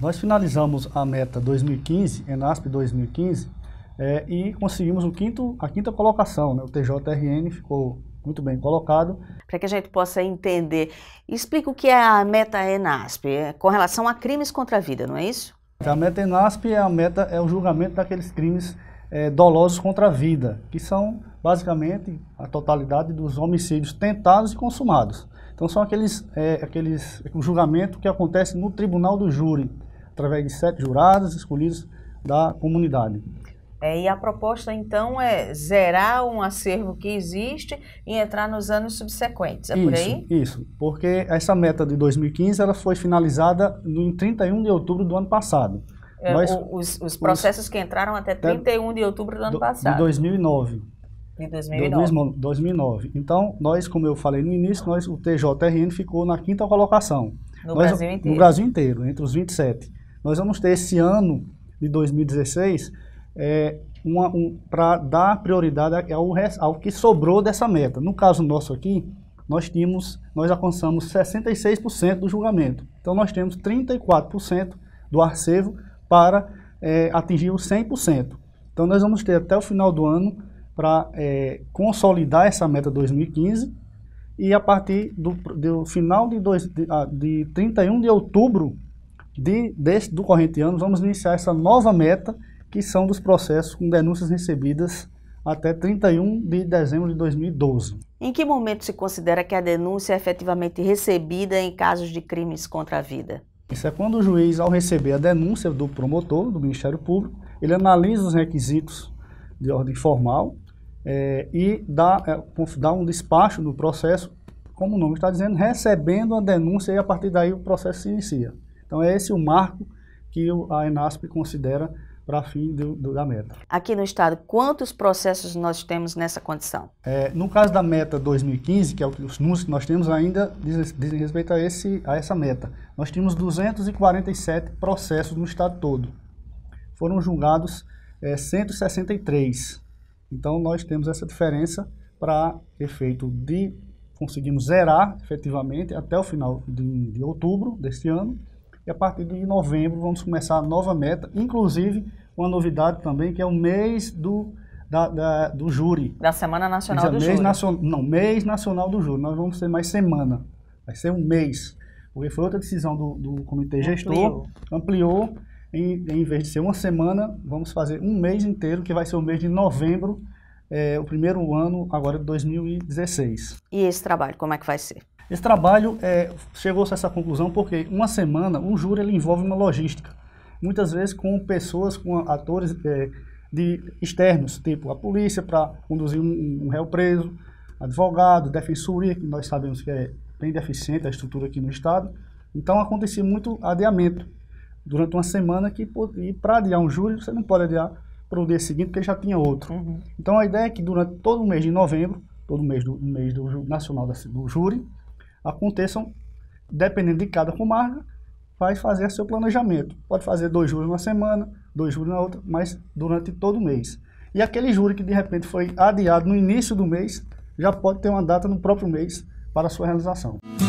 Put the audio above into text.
Nós finalizamos a meta 2015, ENASP 2015, é, e conseguimos o quinto, a quinta colocação. Né? O TJRN ficou muito bem colocado. Para que a gente possa entender, explica o que é a meta ENASP, é com relação a crimes contra a vida, não é isso? A meta ENASP é a meta é o julgamento daqueles crimes é, dolosos contra a vida, que são basicamente a totalidade dos homicídios tentados e consumados. Então são aqueles, é, aqueles o é, julgamento que acontece no tribunal do júri, através de sete jurados escolhidos da comunidade. É, e a proposta, então, é zerar um acervo que existe e entrar nos anos subsequentes, é isso, por aí? Isso, porque essa meta de 2015 ela foi finalizada no 31 de outubro do ano passado. É, Nós, os, os, processos os, que entraram até 31 de outubro do ano do, passado. De 2009. Em 2009. 2009. Então, nós, como eu falei no início, nós, o TJRN ficou na quinta colocação. No nós, Brasil inteiro. No Brasil inteiro, entre os 27. Nós vamos ter esse ano de 2016 é, um, para dar prioridade ao, ao que sobrou dessa meta. No caso nosso aqui, nós tínhamos, nós alcançamos 66% do julgamento. Então nós temos 34% do arcevo para é, atingir os 100%. Então nós vamos ter até o final do ano para é, consolidar essa meta 2015 e a partir do, do final de, dois, de, ah, de 31 de outubro de, deste, do corrente ano, vamos iniciar essa nova meta, que são dos processos com denúncias recebidas até 31 de dezembro de 2012. Em que momento se considera que a denúncia é efetivamente recebida em casos de crimes contra a vida? Isso é quando o juiz, ao receber a denúncia do promotor, do Ministério Público, ele analisa os requisitos de ordem formal é, e dá, é, dá um despacho do processo, como o nome está dizendo, recebendo a denúncia e a partir daí o processo se inicia. Então é esse o marco que a Enasp considera para fim do, do, da meta. Aqui no estado, quantos processos nós temos nessa condição? É, no caso da meta 2015, que é o, os números que nós temos ainda dizem diz respeito a, esse, a essa meta, nós tínhamos 247 processos no estado todo. Foram julgados é, 163. Então nós temos essa diferença para efeito de conseguimos zerar efetivamente até o final de, de outubro deste ano e a partir de novembro vamos começar a nova meta, inclusive uma novidade também, que é o mês do, da, da do júri. Da Semana Nacional dizer, do mês Júri. Nacion, não, mês nacional do júri. Nós vamos ter mais semana. Vai ser um mês. Porque foi outra decisão do, do comitê ampliou. gestor, ampliou. Em, em vez de ser uma semana, vamos fazer um mês inteiro, que vai ser o mês de novembro, é, o primeiro ano agora de 2016. E esse trabalho, como é que vai ser? Esse trabalho é, chegou-se a essa conclusão porque uma semana, um júri, ele envolve uma logística. Muitas vezes com pessoas, com atores é, de externos, tipo a polícia para conduzir um, um réu preso, advogado, defensoria, que nós sabemos que é bem deficiente a estrutura aqui no Estado. Então, acontecia muito adiamento durante uma semana que e para adiar um júri você não pode adiar para o dia seguinte porque já tinha outro. Uhum. Então a ideia é que durante todo o mês de novembro, todo mês do mês do Nacional da, do Júri, aconteçam, dependendo de cada comarca, vai fazer seu planejamento. Pode fazer dois juros na semana, dois juros na outra, mas durante todo o mês. E aquele juro que de repente foi adiado no início do mês, já pode ter uma data no próprio mês para sua realização.